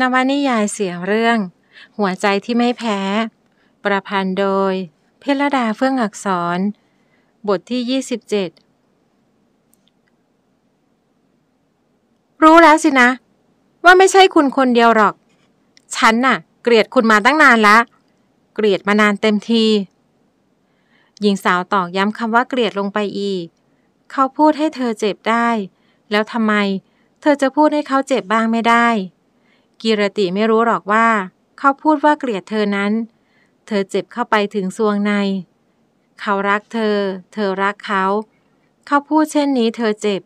นวนิยายเสียงเรื่อง หัวใจที่ไม่แพ้ ประพันธ์โดย เพลดาเฟื่องอักษร บทที่ 27 รู้แล้วสินะ ว่าไม่ใช่คุณคนเดียวหรอก ฉันน่ะเกลียดคุณมาตั้งนานละเกลียดมานานเต็มที หญิงสาวตอกย้ำคำว่าเกลียดลงไปอีก เขาพูดให้เธอเจ็บได้ แล้วทำไม เธอจะพูดให้เขาเจ็บบ้างไม่ได้กิรติไม่รู้หรอกว่าเขาพูดว่าเกลียดเธอนั้น เธอเจ็บเข้าไปถึงซวงใน เขารักเธอ เธอรักเขา เขาพูดเช่นนี้เธอเจ็บ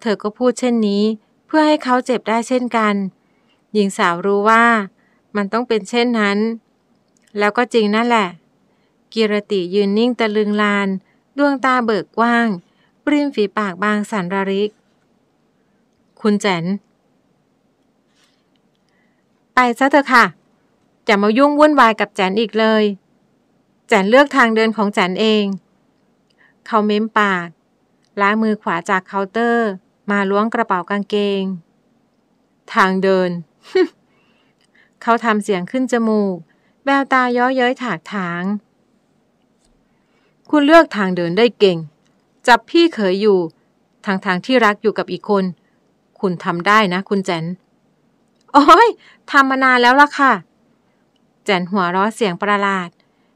เธอก็พูดเช่นนี้ เพื่อให้เขาเจ็บได้เช่นกัน หญิงสาวรู้ว่ามันต้องเป็นเช่นนั้น แล้วก็จริงนั่นแหละ กิรติยืนนิ่งตะลึงลานดวงตาเบิกกว้าง ปริมฝีปากบางสันระริก คุณแจนไปซะเถอะค่ะ จะมายุ่งวุ่นวายกับแจนอีกเลยแจนเลือกทางเดินของแจนเอง เขาเม้มปาก ล้างมือขวาจากเคาน์เตอร์ มาล้วงกระเป๋ากางเกง ทางเดินเขาทำเสียงขึ้นจมูกแววตาย้อเย้ยถากถางคุณเลือกทางเดินได้เก่ง จับพี่เขยอยู่ทางทางที่รักอยู่กับอีกคน คุณทำได้นะคุณแจนโอ้ยทำมานานแล้วล่ะค่ะ แจนหัวร้อเสียงประหลาด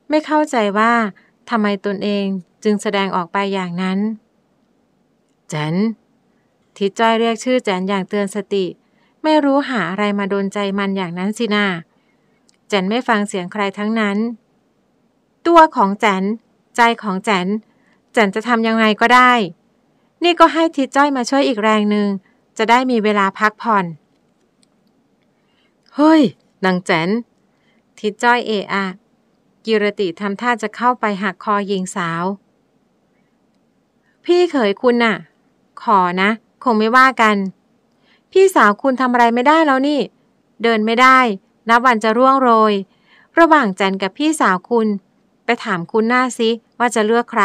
ไม่เข้าใจว่าทำไมตนเองจึงแสดงออกไปอย่างนั้นแจนทิจ้อยเรียกชื่อแจนอย่างเตือนสติ ไม่รู้หาอะไรมาโดนใจมันอย่างนั้นสินาแจนไม่ฟังเสียงใครทั้งนั้น ตัวของแจนใจของแจนแจนจะทำยังไงก็ได้ นี่ก็ให้ทิจ้อยมาช่วยอีกแรงหนึ่ง จะได้มีเวลาพักผ่อนเฮ้ย นางแจน ทิดจ้อยเออะ กิรติทำท่าจะเข้าไปหักคอยิงสาว พี่เขยคุณน่ะ ขอนะ คงไม่ว่ากัน พี่สาวคุณทำอะไรไม่ได้แล้วนี่ เดินไม่ได้ นับวันจะร่วงโรย ระหว่างแจนกับพี่สาวคุณ ไปถามคุณหน้าซิว่าจะเลือกใคร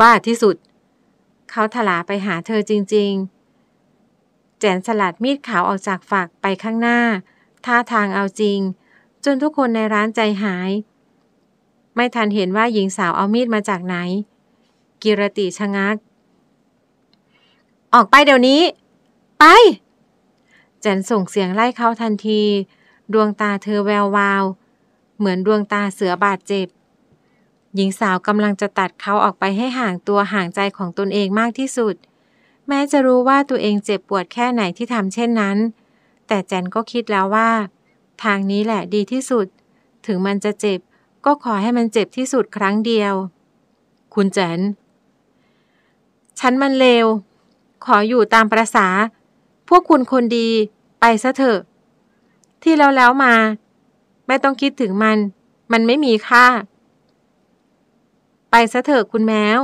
บ้าที่สุด เขาถลาไปหาเธอจริง ๆแจนสลัดมีดขาวออกจากฝักไปข้างหน้าท่าทางเอาจริง จนทุกคนในร้านใจหาย ไม่ทันเห็นว่าหญิงสาวเอามีดมาจากไหน กิรติชะงักออกไปเดี๋ยวนี้ ไปแันส่งเสียงไล่เขาทันที ดวงตาเธอแวววาว เหมือนดวงตาเสือบาดเจ็บ หญิงสาวกำลังจะตัดเขาออกไปให้ห่างตัวห่างใจของตนเองมากที่สุดเแม้จะรู้ว่าตัวเองเจ็บปวดแค่ไหนที่ทำเช่นนั้น แต่แจนก็คิดแล้วว่า ทางนี้แหละดีที่สุด ถึงมันจะเจ็บ ก็ขอให้มันเจ็บที่สุดครั้งเดียว คุณแจนฉันมันเลว ขออยู่ตามประษา พวกคุณคนดี ไปซะเถอะ ที่แล้วแล้วมา ไม่ต้องคิดถึงมัน มันไม่มีค่า ไปซะเถอะคุณแมว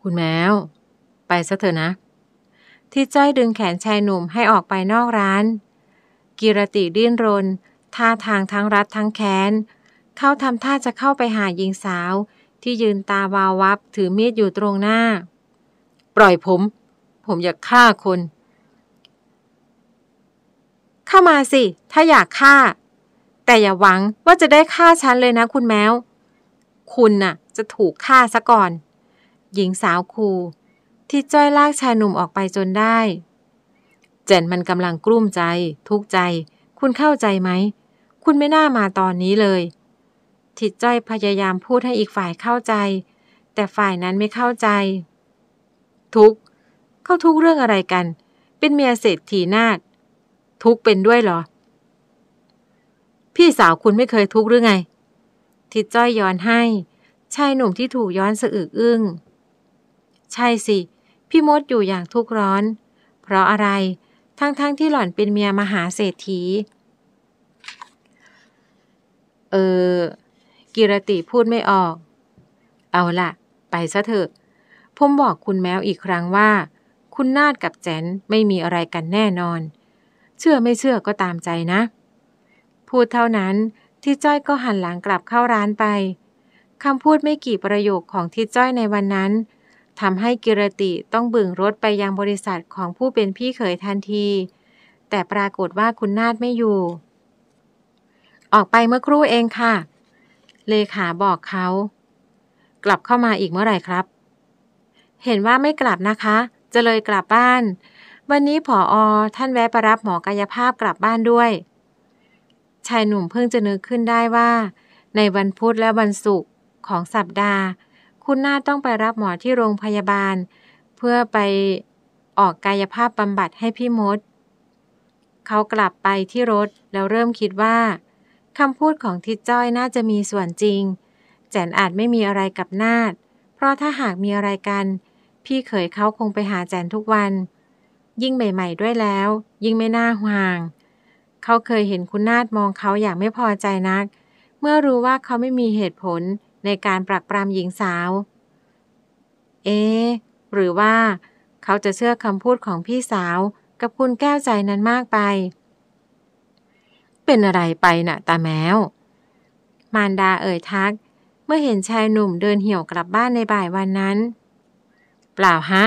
คุณแมวไปซะเถอะนะ ที่จ้อยดึงแขนชายหนุ่มให้ออกไปนอกร้าน กิรติดิ้นรน ท่าทางทั้งรัดทั้งแขนเขาทำท่าจะเข้าไปหาหญิงสาว ที่ยืนตาวาววับถือมีดอยู่ตรงหน้า ปล่อยผม ผมอยากฆ่าคนเข้ามาสิ ถ้าอยากฆ่า แต่อย่าหวังว่าจะได้ฆ่าฉันเลยนะ คุณแมวคุณน่ะ จะถูกฆ่าซะก่อน หญิงสาวคูที่จ้อยลากชายหนุ่มออกไปจนได้ เจนมันกำลังกลุ้มใจ ทุกข์ใจ คุณเข้าใจไหม คุณไม่น่ามาตอนนี้เลย ทิดจ้อยพยายามพูดให้อีกฝ่ายเข้าใจ แต่ฝ่ายนั้นไม่เข้าใจ ทุก เข้าทุกเรื่องอะไรกัน เป็นเมียเศรษฐีนาฏทุกเป็นด้วยเหรอ พี่สาวคุณไม่เคยทุกหรือไง ทิดจ้อยย้อนให้ชายหนุ่มที่ถูกย้อนสะอึกอึ้ง ใช่สิเพี่มดอยู่อย่างทุกข์ร้อน เพราะอะไร ทั้งๆทที่หล่อนเป็นเมียมหาเศรษฐีเออกิรติพูดไม่ออก เอาละไปซะเถอะผมบอกคุณแมวอีกครั้งว่า คุณนาดกับแจนไม่มีอะไรกันแน่นอน เชื่อไม่เชื่อก็ตามใจนะ พูดเท่านั้นที่จ้อยก็หันหลังกลับเข้าร้านไปคำพูดไม่กี่ประโยคของทิจ้อยในวันนั้นทำให้กิรติต้องบึงรถไปยังบริษัทของผู้เป็นพี่เขยทันที แต่ปรากฏว่าคุณนาฏไม่อยู่ ออกไปเมื่อครู่เองค่ะ เลขาบอกเขากลับเข้ามาอีกเมื่อไหร่ครับ เห็นว่าไม่กลับนะคะ จะเลยกลับบ้าน วันนี้ผออท่านแวะไปรับหมอกายภาพกลับบ้านด้วย ชายหนุ่มเพิ่งจะนึกขึ้นได้ว่า ในวันพุธและวันศุกร์ของสัปดาห์คุณนาต้องไปรับหมอที่โรงพยาบาล เพื่อไปออกกายภาพบำบัดให้พี่มด เขากลับไปที่รถแล้วเริ่มคิดว่าคำพูดของทิดจ้อยน่าจะมีส่วนจริงแจนอาจไม่มีอะไรกับนาดเพราะถ้าหากมีอะไรกัน พี่เขยเขาคงไปหาแจนทุกวัน ยิ่งใหม่ ๆ ด้วยแล้ว ยิ่งไม่น่าห่าง เขาเคยเห็นคุณนาดมองเขาอย่างไม่พอใจนัก เมื่อรู้ว่าเขาไม่มีเหตุผลในการปรักปรามหญิงสาว เอ๊หรือว่า เขาจะเชื่อคำพูดของพี่สาวกับคุณแก้วใจนั้นมากไป เป็นอะไรไปนะ่ะตาแมว มารดาเอ่ยทัก เมื่อเห็นชายหนุ่มเดินเหี่ยวกลับบ้านในบ่ายวันนั้น เปล่าฮะ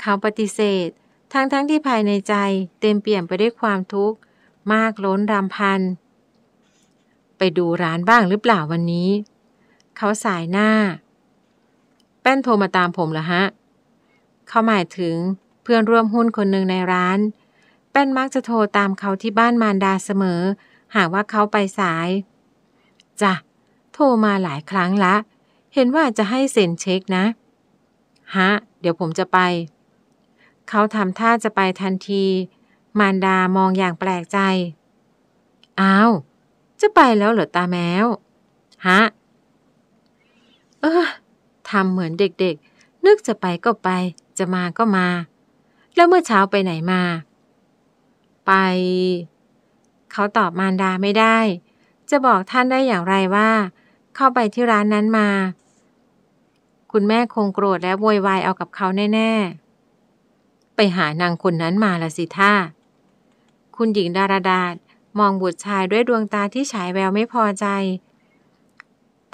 เขาปฏิเสธทั้งๆทที่ภายในใจเต็มเปี่ยมไปด้วยความทุกข์ มากล้นรำพัน ไปดูร้านบ้างหรือเปล่าวันนี้เขาสายหน้า แป้นโทรมาตามผมเหรอฮะ เขาหมายถึงเพื่อนร่วมหุ้นคนหนึ่งในร้าน แป้นมักจะโทรตามเขาที่บ้านมารดาเสมอ หากว่าเขาไปสายจ้ะโทรมาหลายครั้งละ เห็นว่าจะให้เซ็นเช็คนะ ฮะ เดี๋ยวผมจะไป เขาทำท่าจะไปทันที มารดามองอย่างแปลกใจ อ้าว จะไปแล้วเหรอตาแมว ฮะออทำเหมือนเด็กๆ นึกจะไปก็ไป จะมาก็มา แล้วเมื่อเช้าไปไหนมา ไปเขาตอบมารดาไม่ได้ จะบอกท่านได้อย่างไรว่า เข้าไปที่ร้านนั้นมา คุณแม่คงโกรธและโวยวายเอากับเขาแน่ๆไปหานางคนนั้นมาละสิท่าคุณหญิงดาราดามองบุตรชายด้วยดวงตาที่ฉายแววไม่พอใจ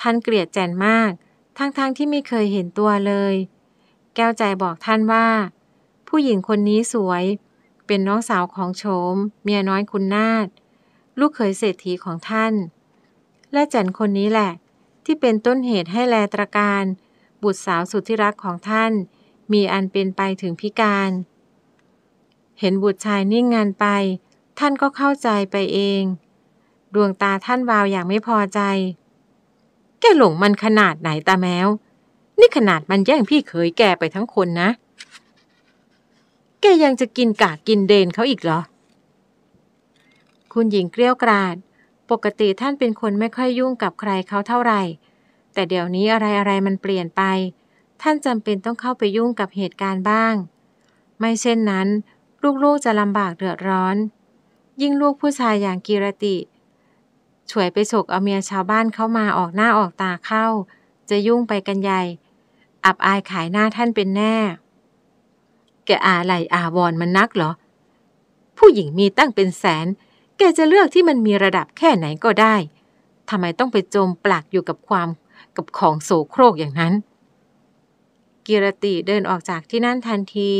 ท่านเกลียดแจนมากทั้งๆทที่ไม่เคยเห็นตัวเลย แก้วใจบอกท่านว่า ผู้หญิงคนนี้สวย เป็นน้องสาวของโฉมเมียน้อยคุณนาฏลูกเขยเศรษฐีของท่าน และจันคนนี้แหละ ที่เป็นต้นเหตุให้แลตรการ บุตรสาวสุดที่รักของท่าน มีอันเป็นไปถึงพิการ เห็นบุตรชายนิ่งงานไป ท่านก็เข้าใจไปเอง ดวงตาท่านวาวอย่างไม่พอใจแกหลงมันขนาดไหนตาแมว นี่ขนาดมันแย่งพี่เคยแกไปทั้งคนนะ แกยังจะกินกากกินเดนเขาอีกเหรอ คุณหญิงเกลี้ยกราด ปกติท่านเป็นคนไม่ค่อยยุ่งกับใครเขาเท่าไหร่ แต่เดี๋ยวนี้อะไรอะไรมันเปลี่ยนไป ท่านจำเป็นต้องเข้าไปยุ่งกับเหตุการณ์บ้าง ไม่เช่นนั้น ลูกๆจะลำบากเดือดร้อน ยิ่งลูกผู้ชายอย่างกีรติเฉวยไปฉกเอาเมียชาวบ้านเข้ามาออกหน้าออกตาเข้า จะยุ่งไปกันใหญ่ อับอายขายหน้าท่านเป็นแน่ แกอาไหลอาวอนมันนักเหรอผู้หญิงมีตั้งเป็นแสน แกจะเลือกที่มันมีระดับแค่ไหนก็ได้ทำไมต้องไปจมปลักอยู่กับความกับของโสโครกอย่างนั้น กิรติเดินออกจากที่นั่นทันที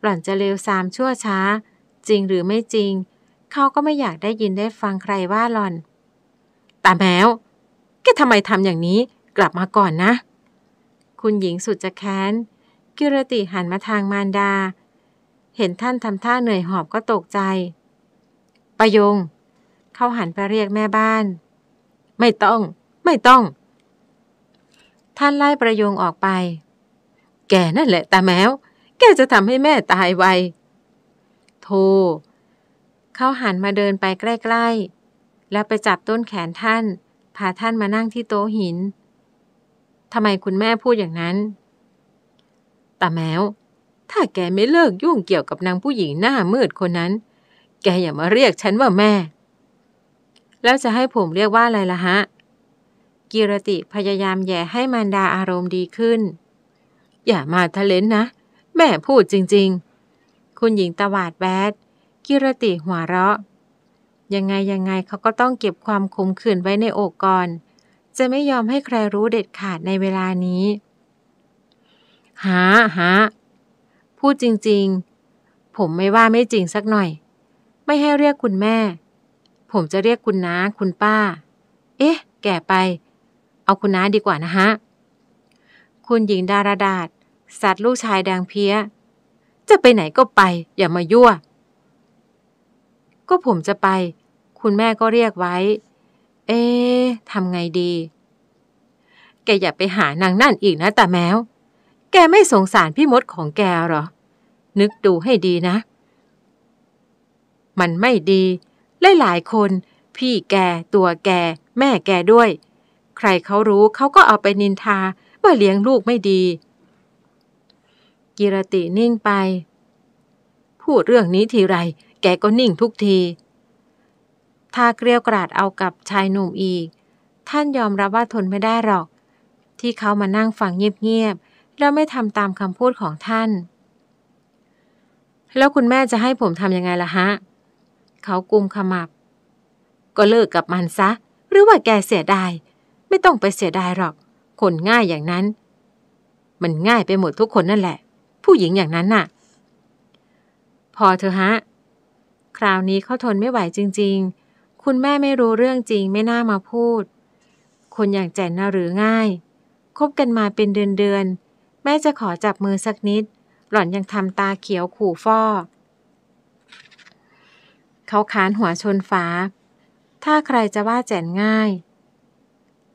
หล่อนจะเลวซามชั่วช้า จริงหรือไม่จริง เขาก็ไม่อยากได้ยินได้ฟังใครว่าหล่อนตาแมว แกทำไมทำอย่างนี้กลับมาก่อนนะ คุณหญิงสุดจะแค้น กิรติหันมาทางมารดา เห็นท่านทำท่าเหนื่อยหอบก็ตกใจ ประยง เขาหันไปเรียกแม่บ้าน ไม่ต้อง ไม่ต้อง ท่านไล่ประยงออกไป แกนั่นแหละตาแมว แกจะทำให้แม่ตายไว โท เขาหันมาเดินไปใกล้ ๆแล้วไปจับต้นแขนท่าน พาท่านมานั่งที่โต๊ะหิน ทำไมคุณแม่พูดอย่างนั้นตาแมวถ้าแกไม่เลิกยุ่งเกี่ยวกับนางผู้หญิงหน้ามืดคนนั้น แกอย่ามาเรียกฉันว่าแม่แล้วจะให้ผมเรียกว่าอะไรล่ะฮะ กิรติพยายามแย่ให้มานดาอารมณ์ดีขึ้น อย่ามาทะเลนนะ แม่พูดจริงๆ คุณหญิงตวาดแบดกิรติหัวเราะยังไงยังไงเขาก็ต้องเก็บความขมขื่นไว้ในอกก่อนจะไม่ยอมให้ใครรู้เด็ดขาดในเวลานี้ หาหาพูดจริงๆ ผมไม่ว่าไม่จริงสักหน่อย ไม่ให้เรียกคุณแม่ ผมจะเรียกคุณน้าคุณป้า เอ๊ะแก่ไป เอาคุณน้าดีกว่านะฮะ คุณหญิงดาราดาษ สัตว์ลูกชายแดงเพี้ยจะไปไหนก็ไปอย่ามายั่ว ก็ผมจะไปคุณแม่ก็เรียกไว้ เอ๊ทำไงดี แกอย่าไปหานางนั่นอีกนะแต่แมวแกไม่สงสารพี่มดของแกหรอ นึกดูให้ดีนะ มันไม่ดีลหลายคน พี่แก ตัวแก แม่แกด้วย ใครเขารู้เขาก็เอาไปนินทา ว่าเลี้ยงลูกไม่ดี กิรตินิ่งไป พูดเรื่องนี้ทีไร แกก็นิ่งทุกทีถ้าเกลี้ยกล่อมเอากับชายหนุ่มอีก ท่านยอมรับว่าทนไม่ได้หรอก ที่เขามานั่งฟังเงียบๆ แล้วไม่ทำตามคำพูดของท่าน แล้วคุณแม่จะให้ผมทำยังไงล่ะฮะ เขากุมขมับ ก็เลิกกับมันซะหรือว่าแกเสียดาย ไม่ต้องไปเสียดายหรอก คนง่ายอย่างนั้น มันง่ายไปหมดทุกคนนั่นแหละ ผู้หญิงอย่างนั้นน่ะ พอเธอฮะ คราวนี้เขาทนไม่ไหวจริง ๆคุณแม่ไม่รู้เรื่องจริงไม่น่ามาพูด คนอย่างแจนน่ะหรือง่าย คบกันมาเป็นเดือนๆ แม่จะขอจับมือสักนิด หล่อนยังทำตาเขียวขู่ฟ้อเขาขานหัวชนฟ้า ถ้าใครจะว่าแจนง่าย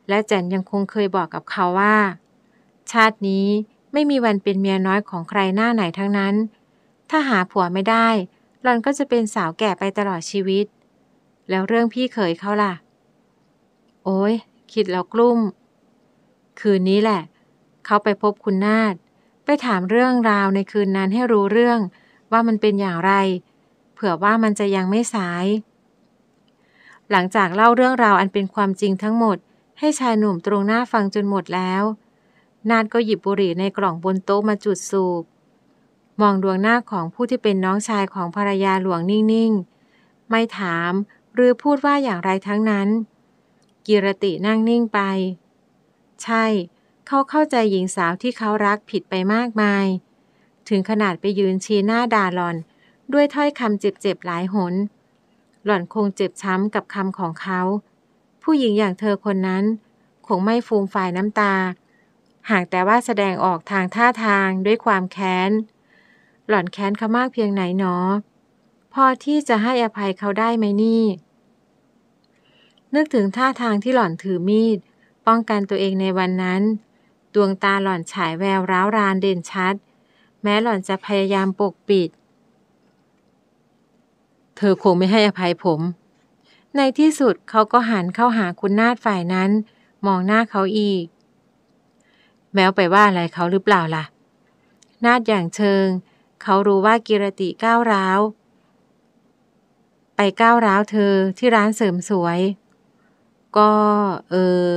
และแจนยังคงเคยบอกกับเขาว่า ชาตินี้ไม่มีวันเป็นเมียน้อยของใครหน้าไหนทั้งนั้น ถ้าหาผัวไม่ได้หล่อนก็จะเป็นสาวแก่ไปตลอดชีวิตแล้วเรื่องพี่เขยเขาล่ะ โอ้ยคิดแล้วกลุ้มคืนนี้แหละ เขาไปพบคุณนาฏไปถามเรื่องราวในคืนนั้นให้รู้เรื่องว่ามันเป็นอย่างไร เผื่อว่ามันจะยังไม่สาย หลังจากเล่าเรื่องราวอันเป็นความจริงทั้งหมด ให้ชายหนุ่มตรงหน้าฟังจนหมดแล้ว นาฏก็หยิบบุหรี่ในกล่องบนโต๊ะ มาจุดสูบ มองดวงหน้าของผู้ที่เป็นน้องชายของภรรยาหลวงนิ่ง ๆไม่ถามหรือพูดว่าอย่างไรทั้งนั้น กิรตินั่งนิ่งไป ใช่ เขาเข้าใจหญิงสาวที่เขารักผิดไปมากมาย ถึงขนาดไปยืนชี้หน้าด่าหลอน ด้วยถ้อยคำเจ็บๆหลายหน หล่อนคงเจ็บช้ำกับคำของเขา ผู้หญิงอย่างเธอคนนั้น คงไม่ฟูมฝ่ายน้ำตา หากแต่ว่าแสดงออกทางท่าทางด้วยความแค้น หล่อนแค้นเขามากเพียงไหนหนอพอที่จะให้อภัยเขาได้ไหมนี่นึกถึงท่าทางที่หล่อนถือมีด ป้องกันตัวเองในวันนั้นดวงตาหล่อนฉายแววร้าวรานเด่นชัด แม้หล่อนจะพยายามปกปิด เธอคงไม่ให้อภัยผม ในที่สุดเขาก็หันเข้าหาคุณนาฏฝ่ายนั้น มองหน้าเขาอีกแมวไปว่าอะไรเขาหรือเปล่าล่ะ นาฏอย่างเชิงเขารู้ว่ากิรติก้าวร้าวไปก้าวร้าวเธอที่ร้านเสริมสวยก็เออ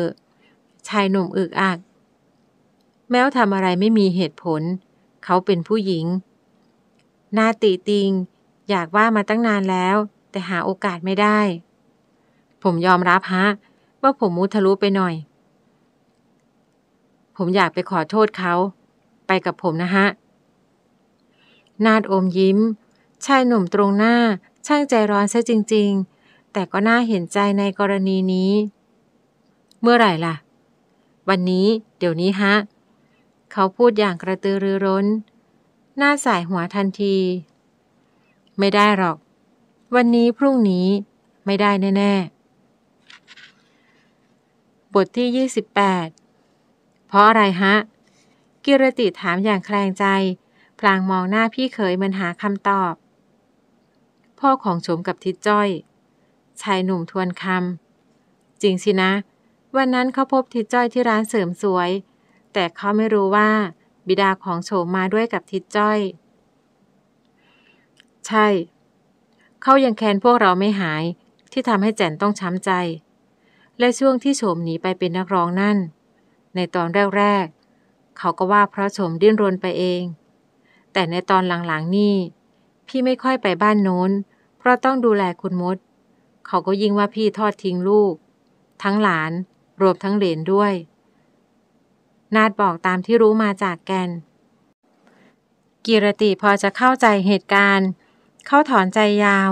ชายหนุ่มอึกอัก แม้วทำอะไรไม่มีเหตุผล เขาเป็นผู้หญิงน้าติติงอยากว่ามาตั้งนานแล้ว แต่หาโอกาสไม่ได้ ผมยอมรับฮะ ว่าผมมุทะลุไปหน่อย ผมอยากไปขอโทษเขา ไปกับผมนะฮะ นาดอมยิ้ม ชายหนุ่มตรงหน้าช่างใจร้อนซะจริง ๆแต่ก็น่าเห็นใจในกรณีนี้ เมื่อไหร่ล่ะ วันนี้เดี๋ยวนี้ฮะ เขาพูดอย่างกระตือรือร้น หน้าสายหัวทันที ไม่ได้หรอก วันนี้พรุ่งนี้ไม่ได้แน่ๆบทที่ 28 เพราะอะไรฮะ กิรติถามอย่างแคลงใจ พลางมองหน้าพี่เขยมันหาคำตอบ พ่อของโฉมกับทิดจ้อยชายหนุ่มทวนคำ จริงสินะ วันนั้นเขาพบทิดจ้อยที่ร้านเสริมสวย แต่เขาไม่รู้ว่าบิดาของโฉมมาด้วยกับทิดจ้อย ใช่ เขายังแค้นพวกเราไม่หาย ที่ทำให้แจนต้องช้ำใจ และช่วงที่โฉมหนีไปเป็นนักร้องนั่น ในตอนแรกๆเขาก็ว่าเพราะโฉมดิ้นรนไปเอง แต่ในตอนหลังๆนี่ พี่ไม่ค่อยไปบ้าน โน้น เพราะต้องดูแลคุณมดเขาก็ยิ่งว่าพี่ทอดทิ้งลูก ทั้งหลาน รวมทั้งเหลนด้วย นาดบอกตามที่รู้มาจากแกน กิรติพอจะเข้าใจเหตุการณ์ เขาถอนใจยาว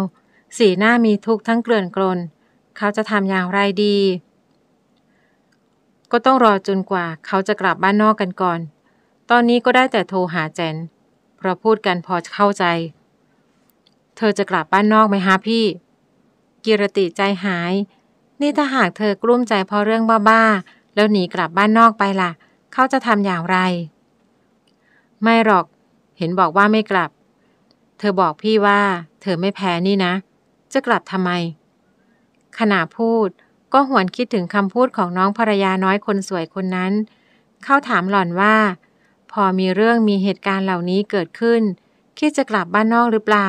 สีหน้ามีทุกข์ทั้งเกลื่อนกลน เขาจะทำอย่างไรดี ก็ต้องรอจนกว่า เขาจะกลับบ้านนอกกันก่อน ตอนนี้ก็ได้แต่โทรหาแจนเพราะพูดกันพอจะเข้าใจ เธอจะกลับบ้านนอกไหมฮะพี่กิรติใจหาย นี่ถ้าหากเธอกลุ้มใจเพราะเรื่องบ้าๆ แล้วหนีกลับบ้านนอกไปล่ะ เขาจะทำอย่างไร ไม่หรอก เห็นบอกว่าไม่กลับ เธอบอกพี่ว่า เธอไม่แพ้นี่นะ จะกลับทำไม ขณะพูด ก็หวนคิดถึงคำพูดของน้องภรรยาน้อยคนสวยคนนั้น เขาถามหล่อนว่า พอมีเรื่องมีเหตุการณ์เหล่านี้เกิดขึ้น คิดจะกลับบ้านนอกหรือเปล่า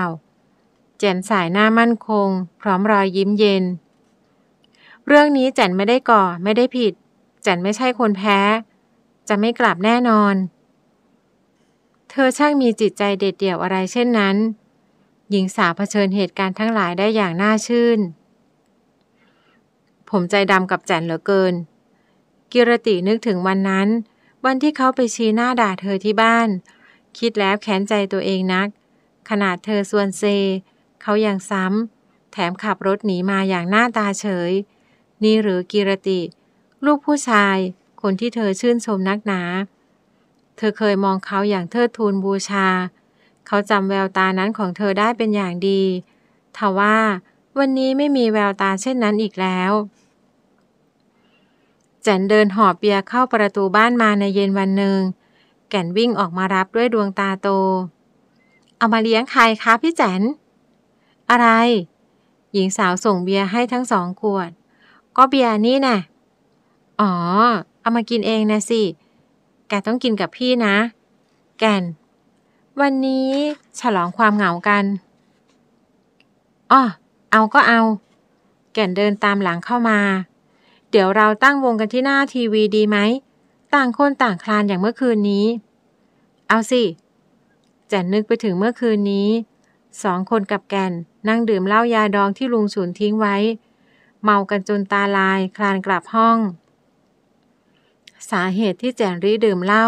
แจนสายหน้ามั่นคง พร้อมรอยยิ้มเย็น เรื่องนี้แจนไม่ได้ก่อไม่ได้ผิดแจนไม่ใช่คนแพ้ จะไม่กลับแน่นอน เธอช่างมีจิตใจเด็ดเดี่ยวอะไรเช่นนั้น หญิงสาวเผชิญเหตุการณ์ทั้งหลายได้อย่างน่าชื่น ผมใจดำกับแจนเหลือเกิน กิรตินึกถึงวันนั้น วันที่เขาไปชี้หน้าด่าเธอที่บ้าน คิดแล้วแค้นใจตัวเองนักขนาดเธอส่วนเซเขาอย่างซ้ำ แถมขับรถหนีมาอย่างหน้าตาเฉย นี่หรือกิรติ ลูกผู้ชาย คนที่เธอชื่นชมนักหนา เธอเคยมองเขาอย่างเทิดทูนบูชา เขาจำแววตานั้นของเธอได้เป็นอย่างดี ทว่าวันนี้ไม่มีแววตาเช่นนั้นอีกแล้วจันเดินหอบเบียเข้าประตูบ้านมาในเย็นวันหนึ่ง แก่นวิ่งออกมารับด้วยดวงตาโต เอามาเลี้ยงใครคะพี่แจนอะไร หญิงสาวส่งเบียร์ให้ทั้งสองขวด ก็เบียร์นี่นะ่ะอ๋อ เอามากินเองนะสิ แกต้องกินกับพี่นะ แกนวันนี้ฉลองความเหงากันอ๋อเอาก็เอา แกนเดินตามหลังเข้ามา เดี๋ยวเราตั้งวงกันที่หน้าทีวีดีไหมต่างคนต่างคลานอย่างเมื่อคืนนี้ เอาสิแจนนึกไปถึงเมื่อคืนนี้สองคนกับแกนนั่งดื่มเหล้ายาดองที่ลุงสุนทิ้งไว้ เมากันจนตาลายคลานกลับห้อง สาเหตุที่แจนรีดื่มเหล้า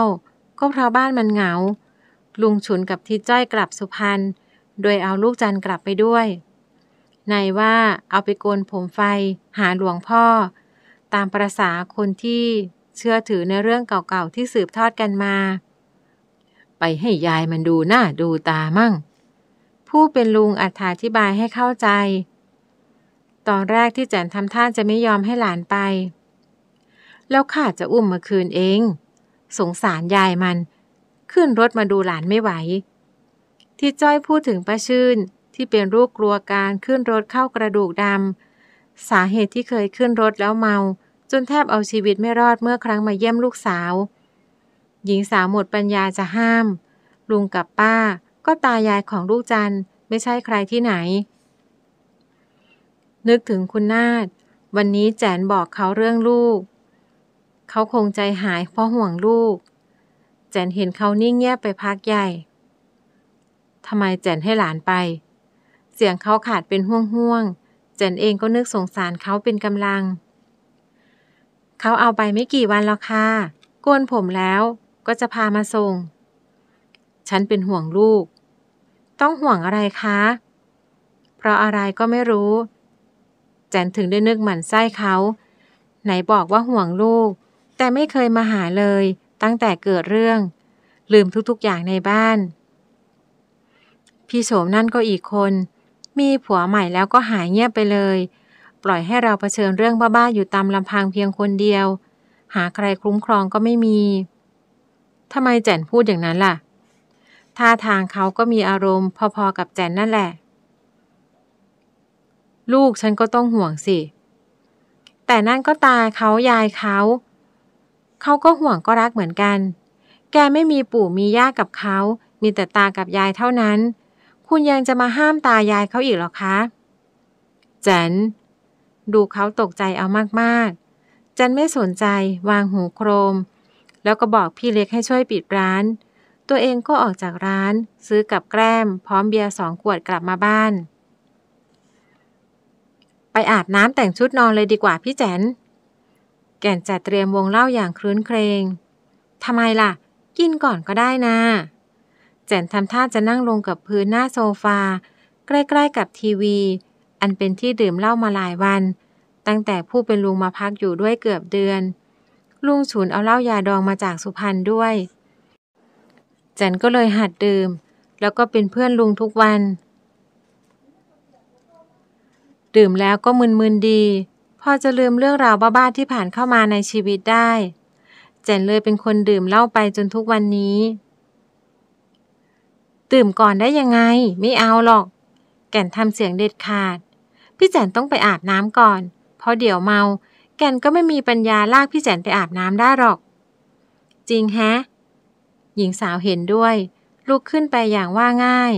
ก็เพราะบ้านมันเหงา ลุงฉุนกับทิจ้อยกลับสุพรรณโดยเอาลูกจันกลับไปด้วยนายว่าเอาไปโกนผมไฟหาหลวงพ่อ ตามประษาคนที่เชื่อถือในเรื่องเก่าๆ ที่สืบทอดกันมา ไปให้ยายมันดูหน้าดูตามั่งผู้เป็นลุงอธิบายให้เข้าใจ ตอนแรกที่แจนทำท่าจะไม่ยอมให้หลานไป แล้วข้าจะอุ้มมาคืนเอง สงสารยายมัน ขึ้นรถมาดูหลานไม่ไหว ที่จ้อยพูดถึงประชื่น ที่เป็นลูกกลัวการขึ้นรถเข้ากระดูกดำสาเหตุที่เคยขึ้นรถแล้วเมาจนแทบเอาชีวิตไม่รอดเมื่อครั้งมาเยี่ยมลูกสาว หญิงสาวหมดปัญญาจะห้าม ลุงกับป้าก็ตายายของลูกจันไม่ใช่ใครที่ไหน นึกถึงคุณนาดวันนี้แจนบอกเขาเรื่องลูก เขาคงใจหายเพราะห่วงลูก แจนเห็นเขานิ่งเงียบไปพักใหญ่ทำไมแจนให้หลานไป เสียงเขาขาดเป็นห่วงๆแจนเองก็นึกสงสารเขาเป็นกำลัง เขาเอาไปไม่กี่วันแล้วค่ะโกนผมแล้วก็จะพามาส่ง ฉันเป็นห่วงลูกต้องห่วงอะไรคะ เพราะอะไรก็ไม่รู้ แจนถึงได้นึกหมั่นไส้เขา ไหนบอกว่าห่วงลูก แต่ไม่เคยมาหาเลย ตั้งแต่เกิดเรื่อง ลืมทุกๆ อย่างในบ้าน พี่โสมนั่นก็อีกคน มีผัวใหม่แล้วก็หายเงียบไปเลย ปล่อยให้เราเผชิญเรื่องบ้าๆอยู่ตามลำพังเพียงคนเดียว หาใครคุ้มครองก็ไม่มีทำไมแจนพูดอย่างนั้นล่ะท่าทางเขาก็มีอารมณ์ พอๆกับแจนนั่นแหละ ลูกฉันก็ต้องห่วงสิ แต่นั่นก็ตาเขายายเขา เขาก็ห่วงก็รักเหมือนกัน แกไม่มีปู่มีย่ากับเขา มีแต่ตากับยายเท่านั้น คุณยังจะมาห้ามตายายเขาอีกหรอคะ แจน ดูเขาตกใจเอามากๆจันไม่สนใจวางหูโครม แล้วก็บอกพี่เล็กให้ช่วยปิดร้านตัวเองก็ออกจากร้านซื้อกับแกล้ม พร้อมเบียร์สองขวดกลับมาบ้าน ไปอาบน้ำแต่งชุดนอนเลยดีกว่าพี่แจนแก่นจัดเตรียมวงเล่าอย่างครื้นเครงทำไมล่ะ กินก่อนก็ได้นะ แจนทำท่าจะนั่งลงกับพื้นหน้าโซฟา ใกล้ ๆ กับทีวี อันเป็นที่ดื่มเหล้ามาหลายวัน ตั้งแต่ผู้เป็นลุงมาพักอยู่ด้วยเกือบเดือน ลุงฉุนเอาเหล้ายาดองมาจากสุพรรณด้วยจันก็เลยหัดดื่ม แล้วก็เป็นเพื่อนลุงทุกวัน ดื่มแล้วก็มึนๆดี พอจะลืมเรื่องราวบ้าๆที่ผ่านเข้ามาในชีวิตได้เจนเลยเป็นคนดื่มเหล้าไปจนทุกวันนี้ดื่มก่อนได้ยังไง ไม่เอาหรอก แก่นทำเสียงเด็ดขาดพี่แจนต้องไปอาบน้ำก่อนเพราะเดี๋ยวเมา แก่นก็ไม่มีปัญญาลากพี่แจนไปอาบน้ำได้หรอก จริงแฮะหญิงสาวเห็นด้วยลุกขึ้นไปอย่างว่าง่าย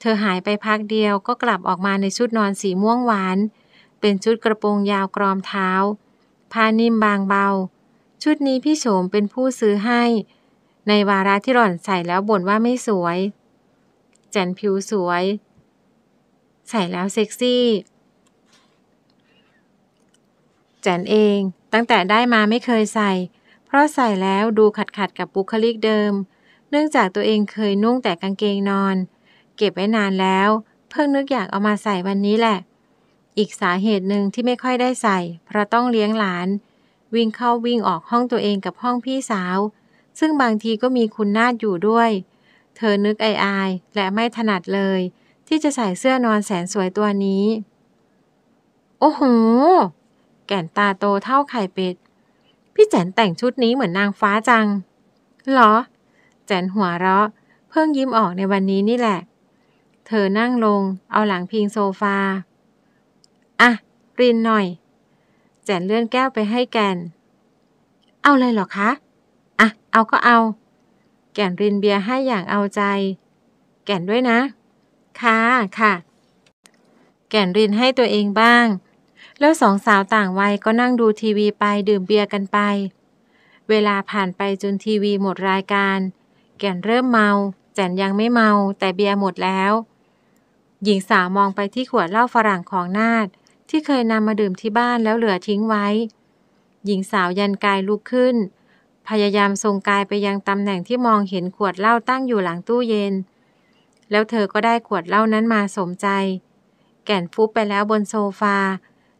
เธอหายไปพักเดียวก็กลับออกมาในชุดนอนสีม่วงหวาน เป็นชุดกระโปรงยาวกรอมเท้า ผ้านิ่มบางเบา ชุดนี้พี่โฉมเป็นผู้ซื้อให้ ในวาระที่หล่อนใส่แล้วบ่นว่าไม่สวย แจนผิวสวย ใส่แล้วเซ็กซี่ แจนเอง ตั้งแต่ได้มาไม่เคยใส่เพราะใส่แล้วดูขัดขัดกับบุคลิกเดิม เนื่องจากตัวเองเคยนุ่งแต่กางเกงนอน เก็บไว้นานแล้ว เพิ่งนึกอยากเอามาใส่วันนี้แหละ อีกสาเหตุหนึ่งที่ไม่ค่อยได้ใส่ เพราะต้องเลี้ยงหลาน วิ่งเข้าวิ่งออกห้องตัวเองกับห้องพี่สาว ซึ่งบางทีก็มีคุณนาดอยู่ด้วย เธอนึกอายๆและไม่ถนัดเลย ที่จะใส่เสื้อนอนแสนสวยตัวนี้ โอ้โห แก่นตาโตเท่าไข่เป็ดพี่แจนแต่งชุดนี้เหมือนนางฟ้าจังหรอ แจนหัวเราะ เพิ่งยิ้มออกในวันนี้นี่แหละ เธอนั่งลงเอาหลังพิงโซฟาอ่ะรินหน่อย แจนเลื่อนแก้วไปให้แกนเอาเลยเหรอคะอ่ะเอาก็เอา แกนรินเบียร์ให้อย่างเอาใจ แกนด้วยนะ ค่ะ ค่ะ แกนรินให้ตัวเองบ้างแล้วสองสาวต่างวัย ก็นั่งดูทีวีไปดื่มเบียร์กันไป เวลาผ่านไปจนทีวีหมดรายการ แก่นเริ่มเมาแจ่นยังไม่เมาแต่เบียร์หมดแล้ว หญิงสาวมองไปที่ขวดเหล้าฝรั่งของนาดที่เคยนำมาดื่มที่บ้านแล้วเหลือทิ้งไว้ หญิงสาวยันกายลุกขึ้น พยายามทรงกายไปยังตำแหน่งที่มองเห็นขวดเหล้าตั้งอยู่หลังตู้เย็น แล้วเธอก็ได้ขวดเหล้านั้นมาสมใจ แก่นฟุบไปแล้วบนโซฟา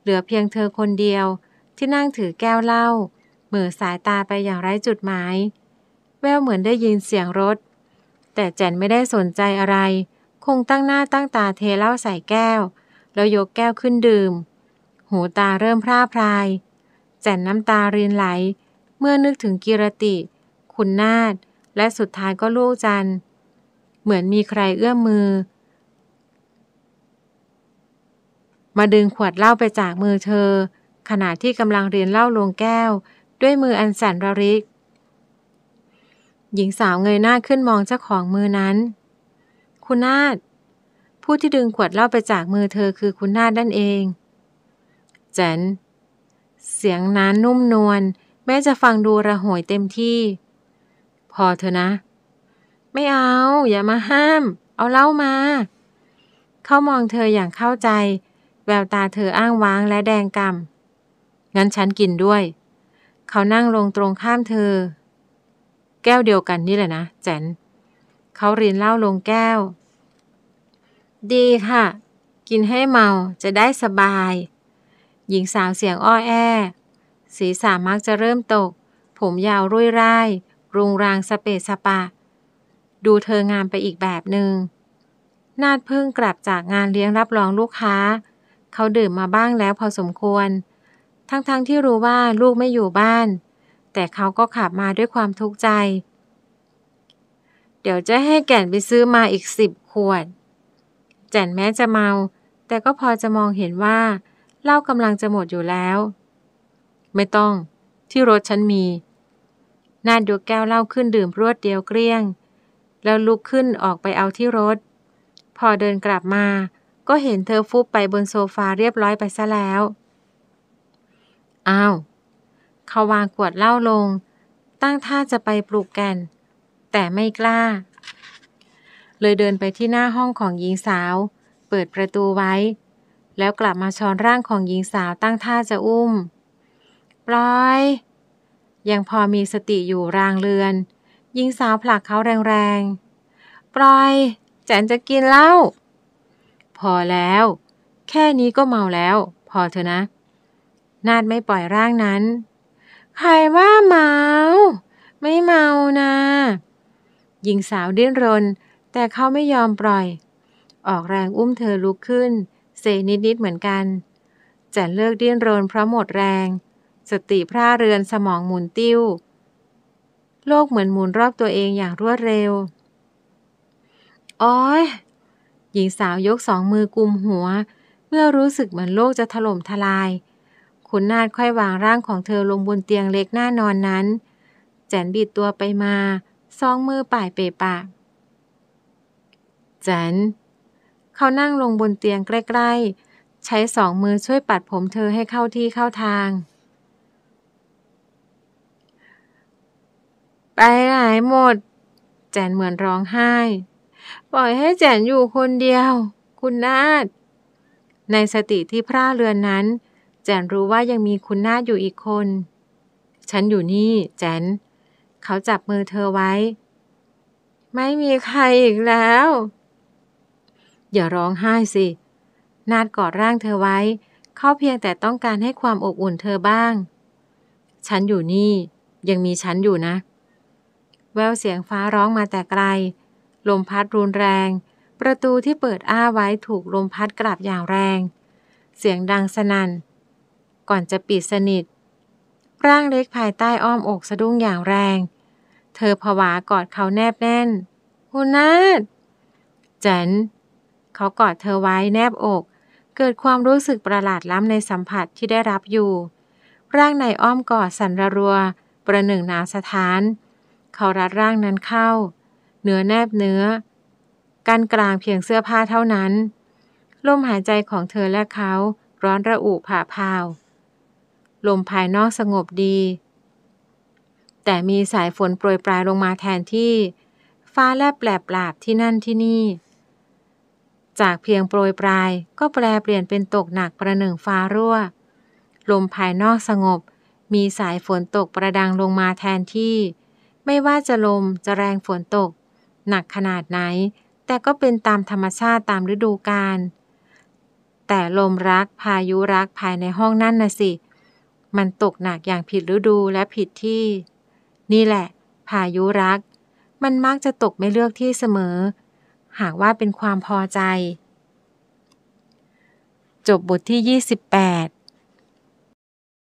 เหลือเพียงเธอคนเดียวที่นั่งถือแก้วเหล้าเหมือสายตาไปอย่างไร้จุดหมายแววเหมือนได้ยินเสียงรถ แต่แจนไม่ได้สนใจอะไร คงตั้งหน้าตั้งตาเทเหล้าใส่แก้ว แล้วยกแก้วขึ้นดื่ม หูตาเริ่มพร่าพราย แจนน้ำตารินไหล เมื่อนึกถึงกิรติ คุณนาฏและสุดท้ายก็ลูกจันเหมือนมีใครเอื้อมมือมาดึงขวดเหล้าไปจากมือเธอ ขณะที่กำลังเรียนเหล้าลงแก้ว ด้วยมืออันสั่นระริก หญิงสาวเงยหน้าขึ้นมองเจ้าของมือนั้น คุณนาดผู้ที่ดึงขวดเหล้าไปจากมือเธอคือคุณนาดนั่นเองแจนเสียงนั้นนุ่มนวลแม้จะฟังดูระหวยเต็มที่ พอเธอนะ ไม่เอา อย่ามาห้าม เอาเล่ามา เขามองเธออย่างเข้าใจแววตาเธออ้างว้างและแดงกำ่ำงั้นฉันกินด้วย เขานั่งลงตรงข้ามเธอ แก้วเดียวกันนี่แหละนะแจน เขาเรียนเหล้าลงแก้ว ดีค่ะ กินให้เมาจะได้สบาย หญิงสาวเสียงอ้อแอสีสามักจะเริ่มตก ผมยาวรุ่ยร่าย รุงรางสเปสปะดูเธองามไปอีกแบบหนึง่ง นาดพึ่งกลับจากงานเลี้ยงรับรองลูกค้าเขาดื่มมาบ้างแล้วพอสมควร ทั้งๆทที่รู้ว่าลูกไม่อยู่บ้าน แต่เขาก็ขับมาด้วยความทุกข์ใจ เดี๋ยวจะให้แก่นไปซื้อมาอีกสิบขวดแจ่นแม้จะเมา แต่ก็พอจะมองเห็นว่าเหล้ากำลังจะหมดอยู่แล้ว ไม่ต้อง ที่รถฉันมีนาดูแก้วเหล้าขึ้นดื่มรวดเดียวเกลี้ยง แล้วลุกขึ้นออกไปเอาที่รถ พอเดินกลับมาก็เห็นเธอฟุบไปบนโซฟา เรียบร้อยไปซะแล้ว อ้าว เขาวางขวดเหล้าลง ตั้งท่าจะไปปลุกแกนแต่ไม่กล้า เลยเดินไปที่หน้าห้องของหญิงสาว เปิดประตูไว้ แล้วกลับมาช้อนร่างของหญิงสาวตั้งท่าจะอุ้ม ปล่อย ยังพอมีสติอยู่รางเรือน หญิงสาวผลักเขาแรงๆ ปล่อยแจนจะกินเหล้าพอแล้ว แค่นี้ก็เมาแล้ว พอเถอะนะ นาดไม่ปล่อยร่างนั้น ใครว่าเมา ไม่เมานะ หญิงสาวดิ้นรน แต่เขาไม่ยอมปล่อย ออกแรงอุ้มเธอลุกขึ้นเซนิดๆเหมือนกันจะเลิกดิ้นรนเพราะหมดแรง สติพร่าเรือนสมองหมุนติ้ว โลกเหมือนหมุนรอบตัวเองอย่างรวดเร็วอ้ยหญิงสาวยกสองมือกุมหัว เมื่อรู้สึกเหมือนโลกจะถล่มทลายขุนนาดค่อยวางร่างของเธอลงบนเตียงเล็กหน้านอนนั้นแจนบิดตัวไปมาซองมือป่ายเปปากแจนเขานั่งลงบนเตียงใกล้ ๆ ใช้สองมือช่วยปัดผมเธอให้เข้าที่เข้าทางไปหลายหมดแจนเหมือนร้องไห้ปล่อยให้แจนอยู่คนเดียว คุณนาดในสติที่พร่าเรือนนั้น แจนรู้ว่ายังมีคุณนาดอยู่อีกคน ฉันอยู่นี่ แจน เขาจับมือเธอไว้ ไม่มีใครอีกแล้ว อย่าร้องไห้สิ นาดกอดร่างเธอไว้ เขาเพียงแต่ต้องการให้ความอบอุ่นเธอบ้าง ฉันอยู่นี่ ยังมีฉันอยู่นะ แววเสียงฟ้าร้องมาแต่ไกลลมพัดรุนแรง ประตูที่เปิดอ้าไว้ถูกลมพัดกลับอย่างแรง เสียงดังสนัน่น ก่อนจะปิดสนิท ร่างเล็กภายใต้อ้อมอกสะดุ้งอย่างแรง เธอผวากอดเขาแนบแน่นฮุนัดเจัน เขากอดเธอไว้แนบอก เกิดความรู้สึกประหลาดล้ำในสัมผัสที่ได้รับอยู่ ร่างในอ้อมกอดสันระรัว ประหนึ่งนาสถาน เขารัดร่างนั้นเข้าเนื้อแนบเนื้อกันกลางเพียงเสื้อผ้าเท่านั้น ลมหายใจของเธอและเขาร้อนระอุผ่าพาว ลมภายนอกสงบดี แต่มีสายฝนโปรยปลายลงมาแทนที่ ฟ้าแลบแปลหลาบที่นั่นที่นี่ จากเพียงโปรยปลายก็แปลเปลี่ยนเป็นตกหนักประหนึ่งฟ้ารั่ว ลมภายนอกสงบ มีสายฝนตกประดังลงมาแทนที่ ไม่ว่าจะลมจะแรงฝนตกหนักขนาดไหน แต่ก็เป็นตามธรรมชาติตามฤดูกาลแต่ลมรักพายุรักภายในห้องนั่นนะสิ มันตกหนักอย่างผิดฤดูและผิดที่ นี่แหละ พายุรักมันมักจะตกไม่เลือกที่เสมอ หากว่าเป็นความพอใจ จบบทที่ 28